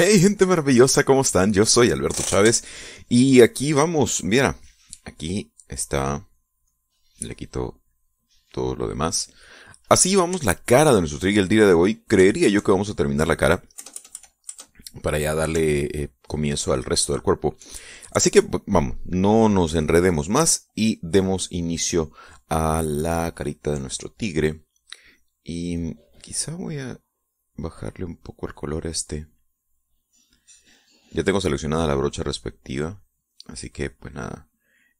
Hey gente maravillosa, ¿cómo están? Yo soy Alberto Chávez y aquí vamos, mira, aquí está, le quito todo lo demás. Así vamos la cara de nuestro trigger el día de hoy, creería yo que vamos a terminar la cara para ya darle eh, comienzo al resto del cuerpo. Así que vamos, no nos enredemos más y demos inicio a la carita de nuestro tigre. Y quizá voy a bajarle un poco el color a este. Ya tengo seleccionada la brocha respectiva, así que pues nada,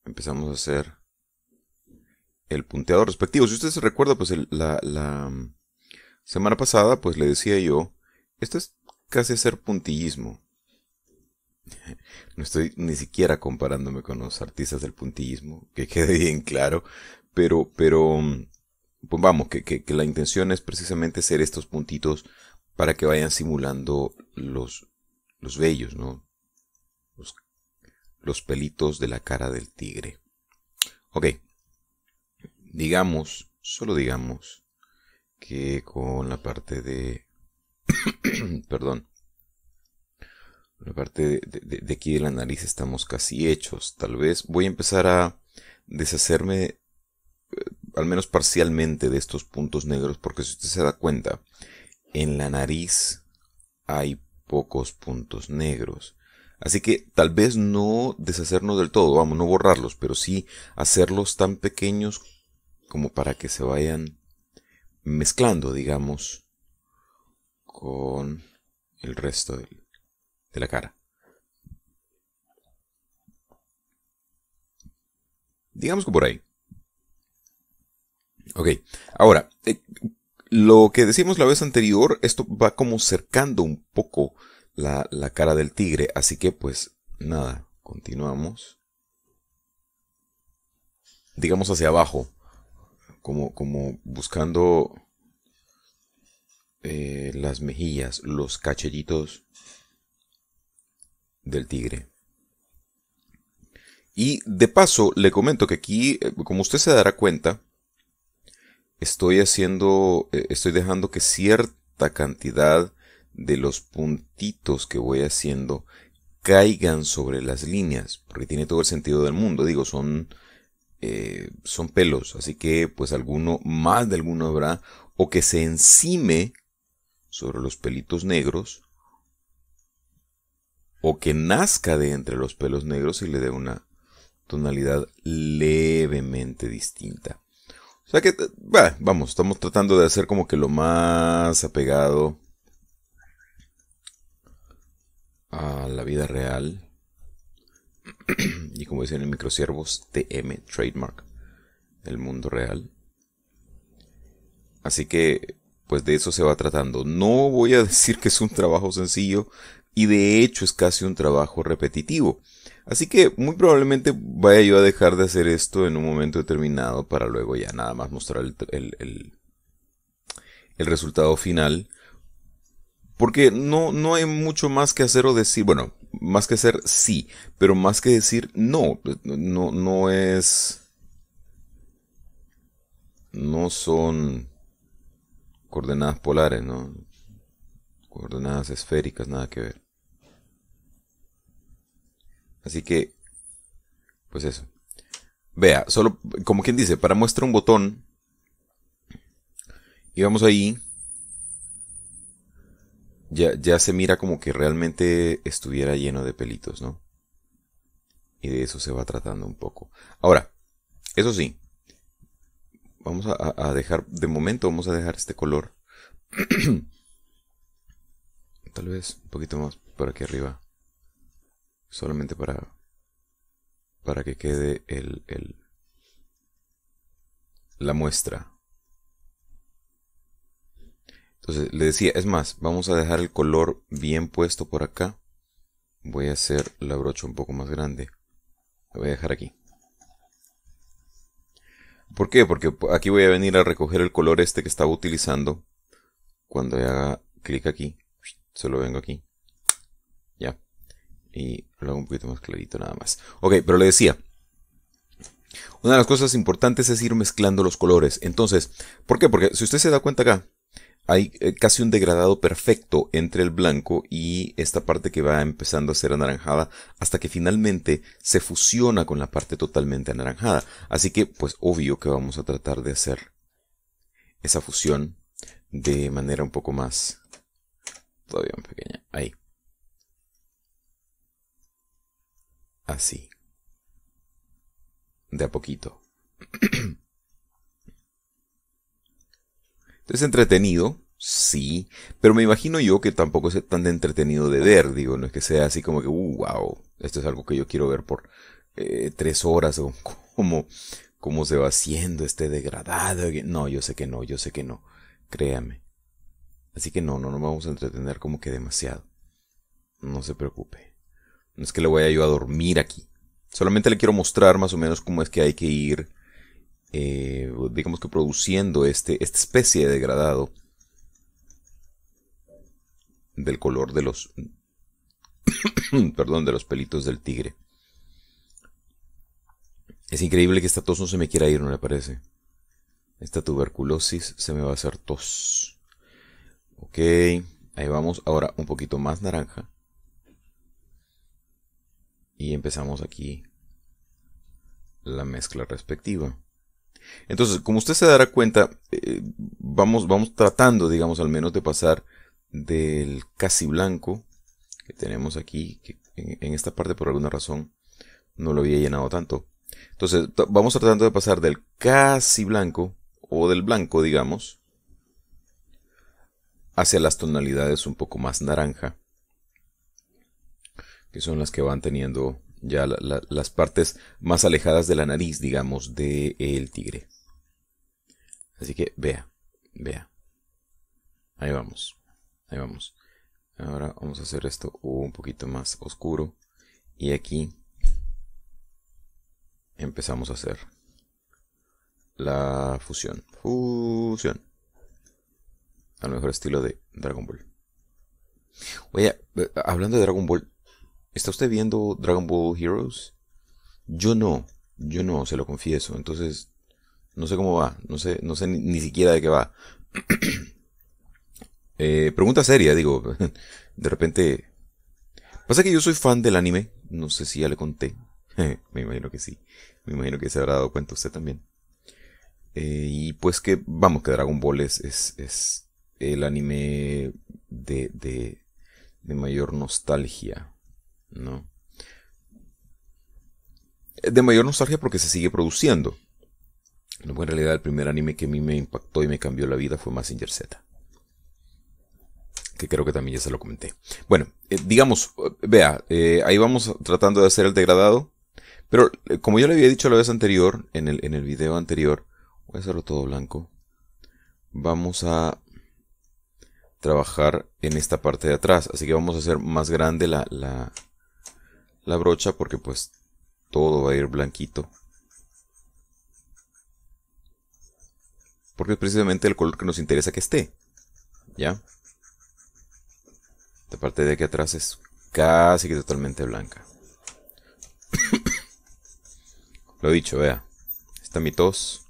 empezamos a hacer el punteado respectivo. Si usted se recuerda, pues la, mm, semana pasada, pues le decía yo, esto es casi hacer puntillismo. No estoy ni siquiera comparándome con los artistas del puntillismo, que quede bien claro, pero, pero, mm, pues vamos, que, que la intención es precisamente hacer estos puntitos para que vayan simulando los, los vellos, ¿no? Los, pelitos de la cara del tigre. Ok, digamos, solo digamos, que con la parte de... perdón. La parte de, aquí de la nariz estamos casi hechos. Tal vez voy a empezar a deshacerme, eh, al menos parcialmente, de estos puntos negros, porque si usted se da cuenta, en la nariz hay pocos puntos negros. Así que tal vez no deshacernos del todo, vamos, no borrarlos, pero sí hacerlos tan pequeños como para que se vayan mezclando, digamos, con el resto de, la cara. Digamos que por ahí. Ok, ahora, eh, lo que decimos la vez anterior, esto va como cercando un poco la, cara del tigre, así que pues nada, continuamos. Digamos hacia abajo, como, buscando eh, las mejillas, los cachellitos del tigre. Y de paso le comento que aquí, eh, como usted se dará cuenta, estoy haciendo, eh, estoy dejando que cierta cantidad de los puntitos que voy haciendo caigan sobre las líneas, porque tiene todo el sentido del mundo, digo, son, eh, son pelos, así que pues alguno, más de alguno habrá, o que se encime sobre los pelitos negros, o que nazca de entre los pelos negros y le dé una tonalidad levemente distinta. O sea que, vamos, estamos tratando de hacer como que lo más apegado a la vida real. y como dicen en Microsiervos, TM, trademark, el mundo real. Así que, pues de eso se va tratando. No voy a decir que es un trabajo sencillo, y de hecho es casi un trabajo repetitivo. Así que muy probablemente vaya yo a dejar de hacer esto en un momento determinado para luego ya nada más mostrar el, el, resultado final. Porque no, no hay mucho más que hacer o decir. Bueno, más que hacer sí, pero más que decir no. No, no es. No son coordenadas polares, ¿no? Coordenadas esféricas, nada que ver. Así que, pues eso. Vea, solo, como quien dice, para muestra un botón. Y vamos ahí. Ya, se mira como que realmente estuviera lleno de pelitos, ¿no? Y de eso se va tratando un poco. Ahora, eso sí, vamos a, a, dejar, de momento vamos a dejar este color. Tal vez un poquito más por aquí arriba solamente para, para que quede el, el, la muestra. Entonces le decía, es más, vamos a dejar el color bien puesto por acá. Voy a hacer la brocha un poco más grande. La voy a dejar aquí. ¿Por qué? Porque aquí voy a venir a recoger el color este que estaba utilizando. Cuando haga clic aquí, solo vengo aquí. Ya. Y lo hago un poquito más clarito nada más. Ok, pero le decía. Una de las cosas importantes es ir mezclando los colores. Entonces, ¿por qué? Porque si usted se da cuenta acá, hay eh, casi un degradado perfecto entre el blanco y esta parte que va empezando a ser anaranjada hasta que finalmente se fusiona con la parte totalmente anaranjada. Así que, pues obvio que vamos a tratar de hacer esa fusión de manera un poco más todavía pequeña. Ahí. así. De a poquito. Es entretenido, sí, pero me imagino yo que tampoco es tan entretenido de ver, digo, no es que sea así como que, uh, wow, esto es algo que yo quiero ver por eh, tres horas cómo se va haciendo este degradado. No, yo sé que no, yo sé que no, créame. Así que no, no nos vamos a entretener como que demasiado. No se preocupe. No es que le vaya yo a dormir aquí. Solamente le quiero mostrar más o menos cómo es que hay que ir, eh, digamos que produciendo este, esta especie de degradado del color de los, perdón, de los pelitos del tigre. Es increíble que esta tos no se me quiera ir, no le parece. Esta tuberculosis se me va a hacer tos. Ok, ahí vamos. Ahora un poquito más naranja y empezamos aquí la mezcla respectiva. Entonces, como usted se dará cuenta, eh, vamos, vamos tratando, digamos, al menos de pasar del casi blanco que tenemos aquí, que en esta parte por alguna razón no lo había llenado tanto. Entonces, vamos tratando de pasar del casi blanco, o del blanco, digamos, hacia las tonalidades un poco más naranja que son las que van teniendo ya las partes más alejadas de la nariz, digamos, del el tigre. Así que vea, vea. Ahí vamos, ahí vamos. Ahora vamos a hacer esto un poquito más oscuro. Y aquí empezamos a hacer la fusión. Fusión. Al mejor estilo de Dragon Ball. Oye, hablando de Dragon Ball, ¿Está usted viendo Dragon Ball Heroes? Yo no, yo no, se lo confieso. Entonces, no sé cómo va, no sé, no sé ni, siquiera de qué va. Eh, pregunta seria, digo. de repente. Pasa que yo soy fan del anime, no sé si ya le conté. Me imagino que sí. Me imagino que se habrá dado cuenta usted también. Eh, y pues que, vamos, que Dragon Ball es, es, es el anime de, de, de mayor nostalgia ¿no? Eh, de mayor nostalgia porque se sigue produciendo. En realidad el primer anime que a mí me impactó y me cambió la vida fue Massinger Z. Que creo que también ya se lo comenté. Bueno, eh, digamos, eh, vea, ahí vamos tratando de hacer el degradado. Pero como yo le había dicho la vez anterior, en el, en el video anterior, voy a hacerlo todo blanco. Vamos a trabajar en esta parte de atrás. Así que vamos a hacer más grande la, la brocha porque pues todo va a ir blanquito. Porque es precisamente el color que nos interesa que esté. ¿Ya? Esta parte de aquí atrás es casi que totalmente blanca. Lo he dicho, vea. Está mi tos.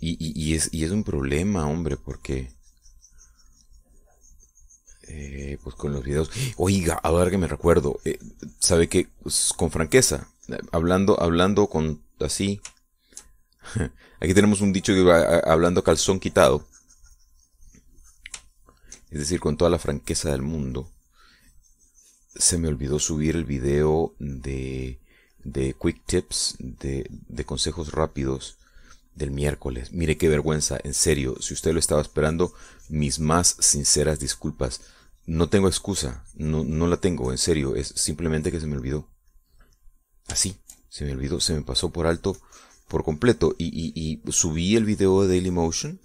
y, es, y es un problema, hombre, porque eh, pues con los videos. Oiga, ahora que me recuerdo, eh, sabe que pues, con franqueza, hablando, hablando con así. Aquí tenemos un dicho que va hablando calzón quitado. Es decir, con toda la franqueza del mundo. Se me olvidó subir el video de, de quick tips, de, de consejos rápidos del miércoles. Mire qué vergüenza, en serio. Si usted lo estaba esperando, mis más sinceras disculpas no tengo excusa, no, la tengo, en serio, es simplemente que se me olvidó. Así, se me olvidó, se me pasó por alto por completo. Y, subí el video de Dailymotion,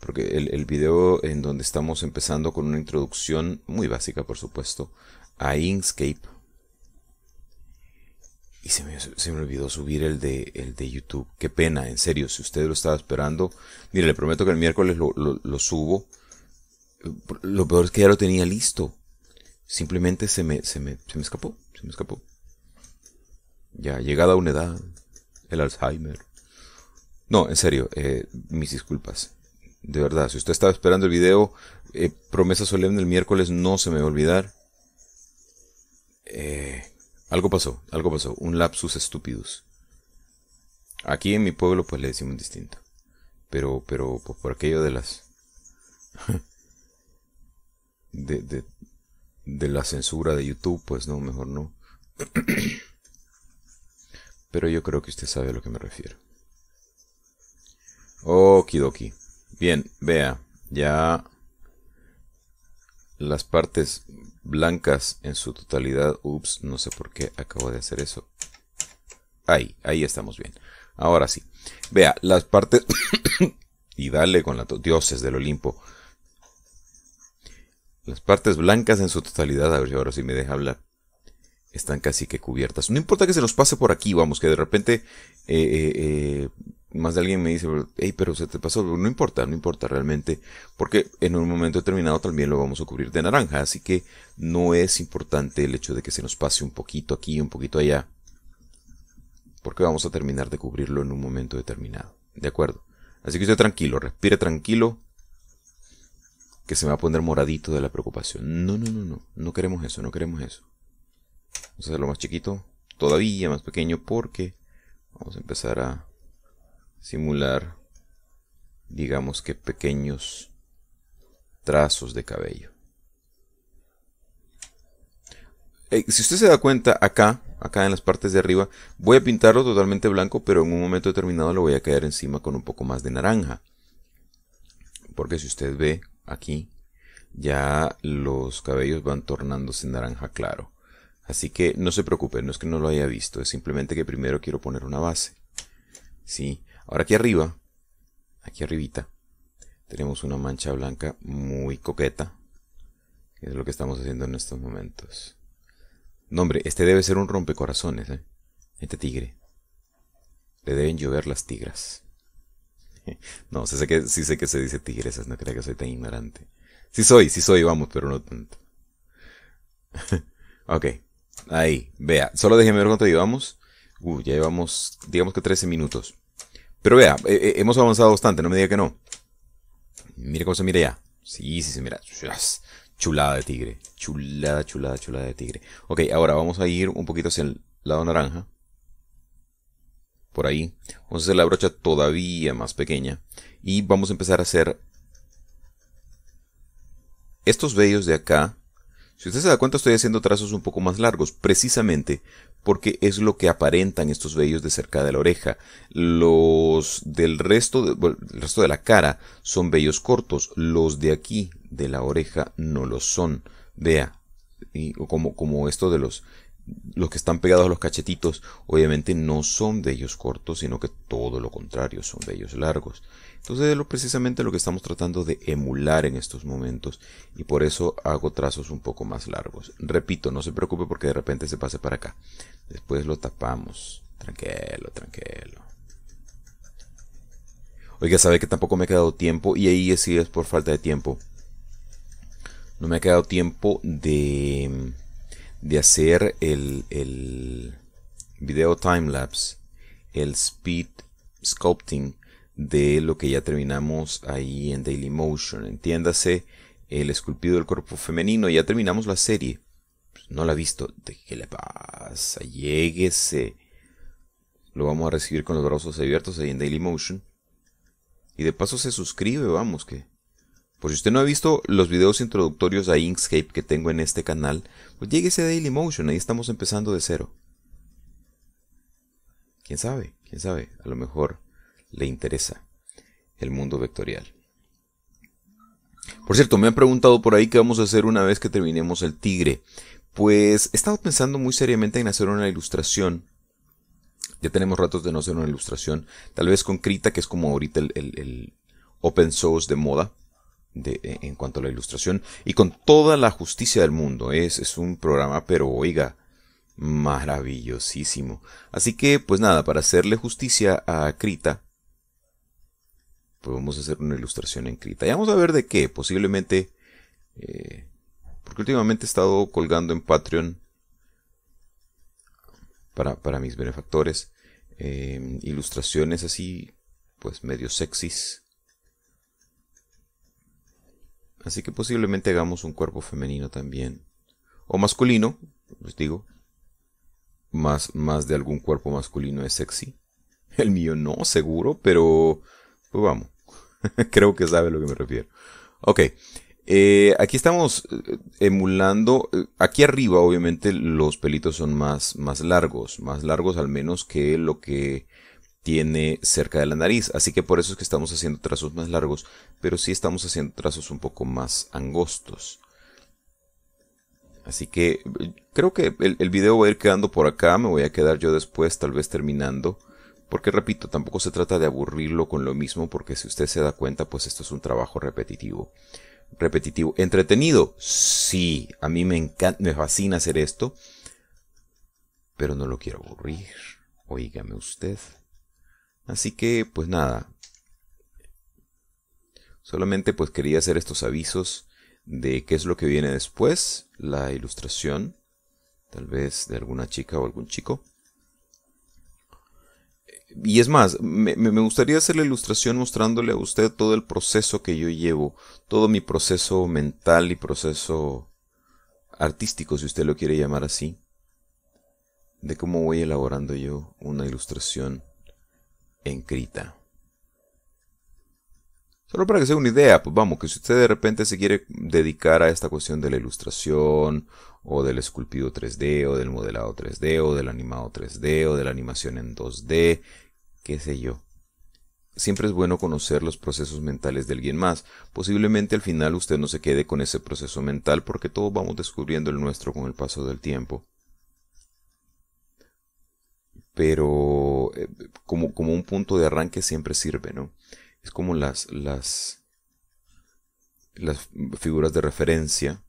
porque el, video en donde estamos empezando con una introducción muy básica, por supuesto, a Inkscape. Y se me, olvidó subir el de, el de YouTube. Qué pena, en serio, si usted lo estaba esperando. Mire, le prometo que el miércoles lo subo lo peor es que ya lo tenía listo. Simplemente se me, se me, escapó, se me escapó. Ya llegada a una edad, el Alzheimer. No, en serio, eh, mis disculpas. De verdad, si usted estaba esperando el video, eh, promesa solemne el miércoles, no se me va a olvidar. Eh, algo pasó, algo pasó, un lapsus estúpidos. Aquí en mi pueblo pues le decimos distinto. Pero, pero pues, por aquello de las de, la censura de YouTube, pues no, mejor no. Pero yo creo que usted sabe a lo que me refiero. Okidoki. Bien, vea, ya las partes blancas en su totalidad. Ups, no sé por qué acabo de hacer eso. Ahí, ahí estamos bien. Ahora sí. Vea, las partes... y dale con la... Dioses del Olimpo. Las partes blancas en su totalidad, a ver si ahora sí me deja hablar, están casi que cubiertas. No importa que se nos pase por aquí, vamos, que de repente eh, eh, eh, más de alguien me dice, hey, pero se te pasó, no importa, no importa realmente, porque en un momento determinado también lo vamos a cubrir de naranja, así que no es importante el hecho de que se nos pase un poquito aquí, un poquito allá, porque vamos a terminar de cubrirlo en un momento determinado, ¿de acuerdo? Así que usted tranquilo, respire tranquilo, que se me va a poner moradito de la preocupación. No, no, no, no. No queremos eso, no queremos eso. Vamos a hacerlo más chiquito, todavía más pequeño, porque vamos a empezar a simular, digamos que pequeños trazos de cabello. Eh, si usted se da cuenta, acá, acá en las partes de arriba, voy a pintarlo totalmente blanco, pero en un momento determinado lo voy a quedar encima con un poco más de naranja. Porque si usted ve, aquí, ya los cabellos van tornándose naranja claro. Así que no se preocupen, no es que no lo haya visto, es simplemente que primero quiero poner una base. Sí, ahora aquí arriba, aquí arribita, tenemos una mancha blanca muy coqueta, que es lo que estamos haciendo en estos momentos. No, hombre, este debe ser un rompecorazones, ¿eh? Este tigre. Le deben llover las tigras. no, sí sé, que, sí sé que se dice tigresas, no crea que soy tan ignorante. Sí soy, sí soy, vamos, pero no tanto. ok, ahí, vea, solo déjeme ver cuánto llevamos. Uh, ya llevamos, digamos que 13 minutos. Pero vea, eh, eh, hemos avanzado bastante, no me diga que no. Mire cómo se mira ya. Sí, sí, sí, mira. Chulada de tigre. Chulada, chulada, chulada de tigre. Ok, ahora vamos a ir un poquito hacia el lado naranja ahí. Vamos a hacer la brocha todavía más pequeña. Y vamos a empezar a hacer estos vellos de acá. Si usted se da cuenta, estoy haciendo trazos un poco más largos, precisamente porque es lo que aparentan estos vellos de cerca de la oreja. Los del resto, de, resto de la cara son vellos cortos, los de aquí, de la oreja, no lo son. Vea, como, como esto de los los que están pegados a los cachetitos, obviamente no son de ellos cortos, sino que todo lo contrario, son de ellos largos. Entonces es precisamente lo que estamos tratando de emular en estos momentos y por eso hago trazos un poco más largos. Repito, no se preocupe porque de repente se pase para acá. Después lo tapamos. Tranquilo, tranquilo. Oiga, sabe que tampoco me ha quedado tiempo y ahí sí es por falta de tiempo. No me ha quedado tiempo de de hacer el, el video timelapse, el speed sculpting de lo que ya terminamos ahí en daily motion Entiéndase, el esculpido del cuerpo femenino, ya terminamos la serie. No la ha visto. ¿De ¿Qué le pasa? Lléguese. Lo vamos a recibir con los brazos abiertos ahí en daily motion Y de paso se suscribe, vamos, que por si usted no ha visto los videos introductorios a Inkscape que tengo en este canal, pues lléguese a Dailymotion, ahí estamos empezando de cero. ¿Quién sabe? ¿Quién sabe? A lo mejor le interesa el mundo vectorial. Por cierto, me han preguntado por ahí qué vamos a hacer una vez que terminemos el tigre. Pues he estado pensando muy seriamente en hacer una ilustración. Ya tenemos ratos de no hacer una ilustración. Tal vez con Krita, que es como ahorita el open source de moda. Eh, en cuanto a la ilustración y con toda la justicia del mundo. Es, es un programa, pero oiga, maravillosísimo. Así que, pues nada, para hacerle justicia a Krita, pues a hacer una ilustración en Krita. Y vamos a ver de qué, posiblemente, eh, porque últimamente he estado colgando en Patreon para, mis benefactores eh, ilustraciones así, pues medio sexys así que posiblemente hagamos un cuerpo femenino también. O masculino, les pues digo, más, más de algún cuerpo masculino es sexy. El mío no, seguro, pero pues vamos. Creo que sabe a lo que me refiero. Ok. Eh, aquí estamos eh, emulando, eh, aquí arriba obviamente los pelitos son más, más largos, más largos al menos que lo que tiene cerca de la nariz. Así que por eso es que estamos haciendo trazos más largos, pero sí estamos haciendo trazos un poco más angostos. Así que creo que el, video va a ir quedando por acá, me voy a quedar yo después, tal vez terminando. Porque repito, tampoco se trata de aburrirlo con lo mismo, porque si usted se da cuenta, pues esto es un trabajo repetitivo. Repetitivo. ¿Entretenido? Sí, a mí me encanta, me fascina hacer esto. Pero no lo quiero aburrir. Oígame usted. Así que, pues nada. Solamente pues quería hacer estos avisos de qué es lo que viene después, la ilustración, tal vez de alguna chica o algún chico. Y es más, me, gustaría hacer la ilustración mostrándole a usted todo el proceso que yo llevo, todo mi proceso mental y proceso artístico, si usted lo quiere llamar así, de cómo voy elaborando yo una ilustración en Solo para que sea una idea, pues vamos, que si usted de repente se quiere dedicar a esta cuestión de la ilustración, o del esculpido 3D, o del modelado 3D, o del animado 3D, o de la animación en 2D, qué sé yo. Siempre es bueno conocer los procesos mentales de alguien más. Posiblemente al final usted no se quede con ese proceso mental porque todos vamos descubriendo el nuestro con el paso del tiempo pero eh, como, como un punto de arranque siempre sirve, ¿no? Es como las, las, las figuras de referencia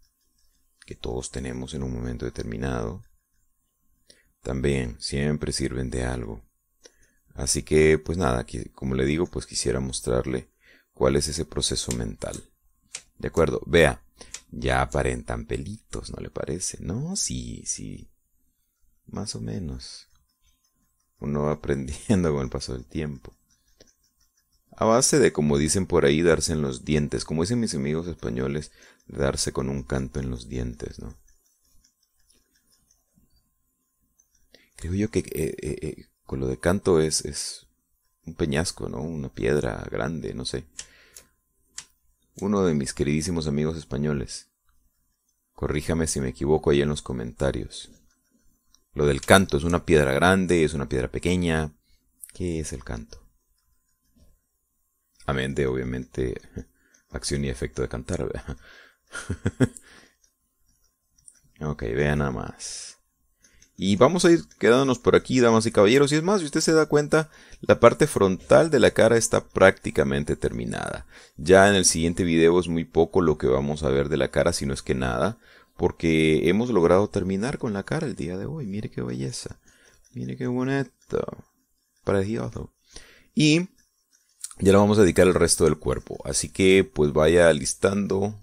que todos tenemos en un momento determinado, también siempre sirven de algo. Así que, pues nada, como le digo, pues quisiera mostrarle cuál es ese proceso mental. De acuerdo, vea, ya aparentan pelitos, ¿no le parece? No, sí, sí, más o menos. Uno va aprendiendo con el paso del tiempo. A base de, como dicen por ahí, darse en los dientes. Como dicen mis amigos españoles, darse con un canto en los dientes, ¿no? Creo yo que eh, eh, eh, con lo de canto es, es un peñasco, ¿no? Una piedra grande, no sé. Uno de mis queridísimos amigos españoles. Corríjame si me equivoco ahí en los comentarios. Lo del canto, ¿es una piedra grande? ¿Es una piedra pequeña? ¿Qué es el canto? Amén de, obviamente, acción y efecto de cantar. ok, vea nada más. Y vamos a ir quedándonos por aquí, damas y caballeros. Y es más, si usted se da cuenta, la parte frontal de la cara está prácticamente terminada. Ya en el siguiente video es muy poco lo que vamos a ver de la cara, si no es que nada porque hemos logrado terminar con la cara el día de hoy. Mire qué belleza. Mire qué bonito. Precioso. Y ya le vamos a dedicar el resto del cuerpo. Así que pues vaya listando.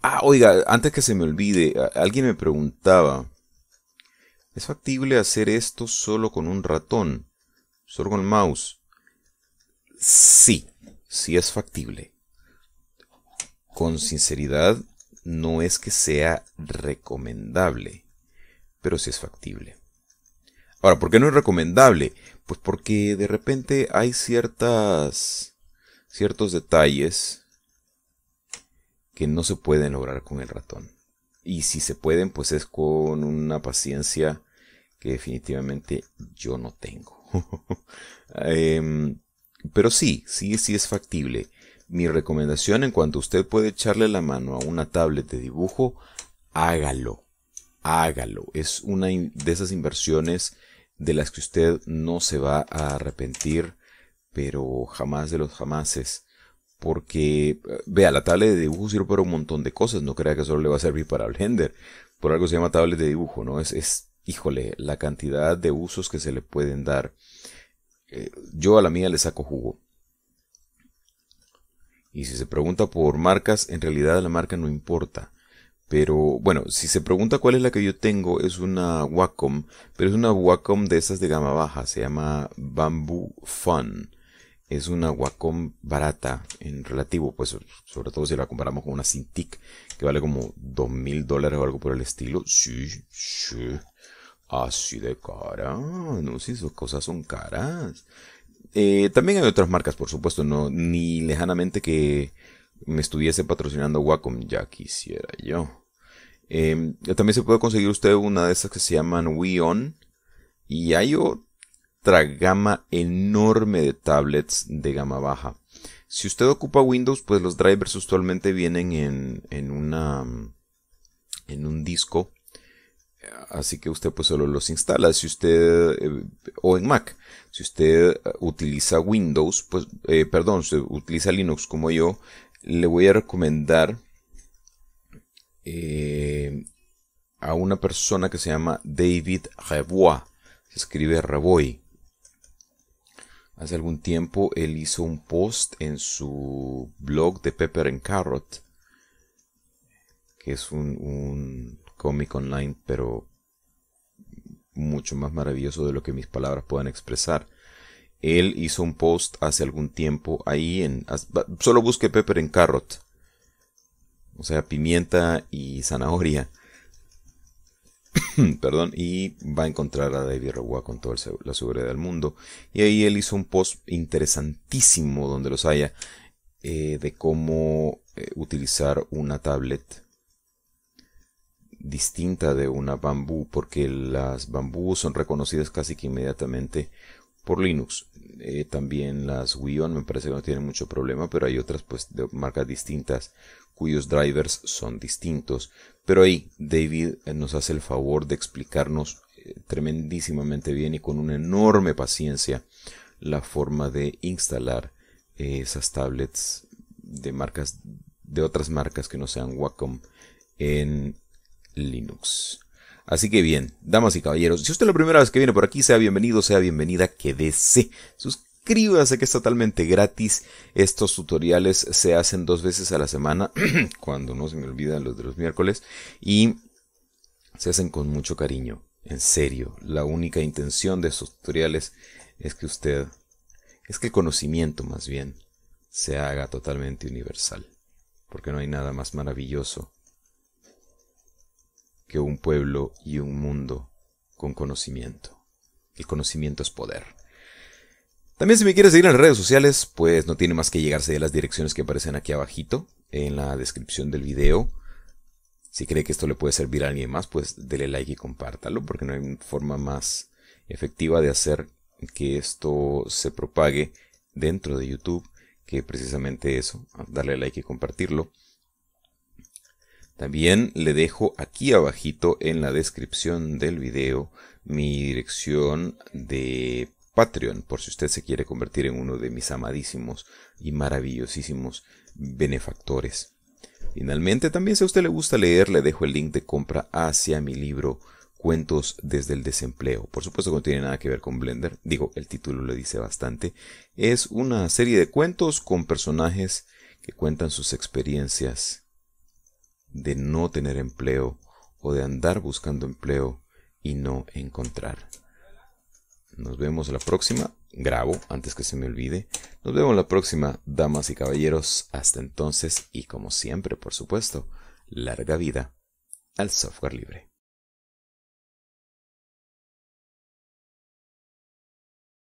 Ah, oiga, antes que se me olvide, alguien me preguntaba, ¿es factible hacer esto solo con un ratón? ¿Solo con el mouse? Sí, sí es factible. Con sinceridad, no es que sea recomendable, pero sí es factible. Ahora, ¿por qué no es recomendable? Pues porque de repente hay ciertas, ciertos detalles que no se pueden lograr con el ratón. Y si se pueden, pues es con una paciencia que definitivamente yo no tengo. Em, pero sí, sí, sí es factible. Mi recomendación en cuanto usted puede echarle la mano a una tablet de dibujo, hágalo, hágalo. Es una de esas inversiones de las que usted no se va a arrepentir, pero jamás de los jamases. Porque, eh, vea, la tablet de dibujo sirve para un montón de cosas, no crea que solo le va a servir para Blender. Por algo se llama tablet de dibujo, ¿no? Es, es híjole, la cantidad de usos que se le pueden dar. Eh, yo a la mía le saco jugo. Y si se pregunta por marcas, en realidad la marca no importa. Pero bueno, si se pregunta cuál es la que yo tengo, es una Wacom, pero es una Wacom de esas de gama baja, se llama Bamboo Fun. Es una Wacom barata en relativo, pues sobre todo si la comparamos con una Cintiq que vale como dos mil dólares o algo por el estilo. Sí, sí. Así de cara. No, si esas cosas son caras. Eh, también hay otras marcas, por supuesto, no ni lejanamente que me estuviese patrocinando Wacom, ya quisiera yo. Em, eh, también se puede conseguir usted una de esas que se llaman On. Y hay otra gama enorme de tablets de gama baja. Si usted ocupa Windows, pues los drivers usualmente vienen en, en una, en un disco Así que usted pues solo los instala. Si usted, eh, o en Mac, si usted eh, utiliza Windows, pues, eh, perdón, si utiliza Linux como yo, le voy a recomendar a una persona que se llama David revois Se escribe Reboy. Hace algún tiempo él hizo un post en su blog de Pepper and Carrot, que es un cómic online, pero mucho más maravilloso de lo que mis palabras puedan expresar. Él hizo un post hace algún tiempo ahí en... Solo busque Pepper en Carrot. O sea, pimienta y zanahoria. Perdón, y va a encontrar a David Rowa con toda la seguridad del mundo. Y ahí él hizo un post interesantísimo donde los haya eh, de cómo eh, utilizar una tablet distinta de una bambú porque las bambú son reconocidas casi que inmediatamente por Linux. Eh, también las on, me parece que no tienen mucho problema, pero hay otras pues de marcas distintas cuyos drivers son distintos. Pero ahí David eh, nos hace el favor de explicarnos eh, tremendísimamente bien y con una enorme paciencia la forma de instalar esas tablets de marcas de otras marcas que no sean Wacom en Linux. Así que bien, damas y caballeros, si usted es la primera vez que viene por aquí, sea bienvenido, sea bienvenida, quédese. Suscríbase que es totalmente gratis. Estos tutoriales se hacen dos veces a la semana, cuando no se me olvidan los de los miércoles, y se hacen con mucho cariño. En serio, la única intención de estos tutoriales es que usted, es que el conocimiento más bien, se haga totalmente universal, porque no hay nada más maravilloso que un pueblo y un mundo con conocimiento. El conocimiento es poder. También si me quieres seguir en las redes sociales, pues no tiene más que llegarse de las direcciones que aparecen aquí abajito, en la descripción del video. Si cree que esto le puede servir a alguien más, pues dele like y compártalo, porque no hay forma más efectiva de hacer que esto se propague dentro de YouTube que precisamente eso, darle like y compartirlo. También le dejo aquí abajito en la descripción del video mi dirección de Patreon, por si usted se quiere convertir en uno de mis amadísimos y maravillosísimos benefactores. Finalmente, también si a usted le gusta leer, le dejo el link de compra hacia mi libro Cuentos desde el desempleo. Por supuesto que no tiene nada que ver con Blender, digo, el título lo dice bastante. Es una serie de cuentos con personajes que cuentan sus experiencias de no tener empleo o de andar buscando empleo y no encontrar. Nos vemos la próxima. Grabo antes que se me olvide. Nos vemos la próxima, damas y caballeros. Hasta entonces y como siempre, por supuesto, larga vida al software libre.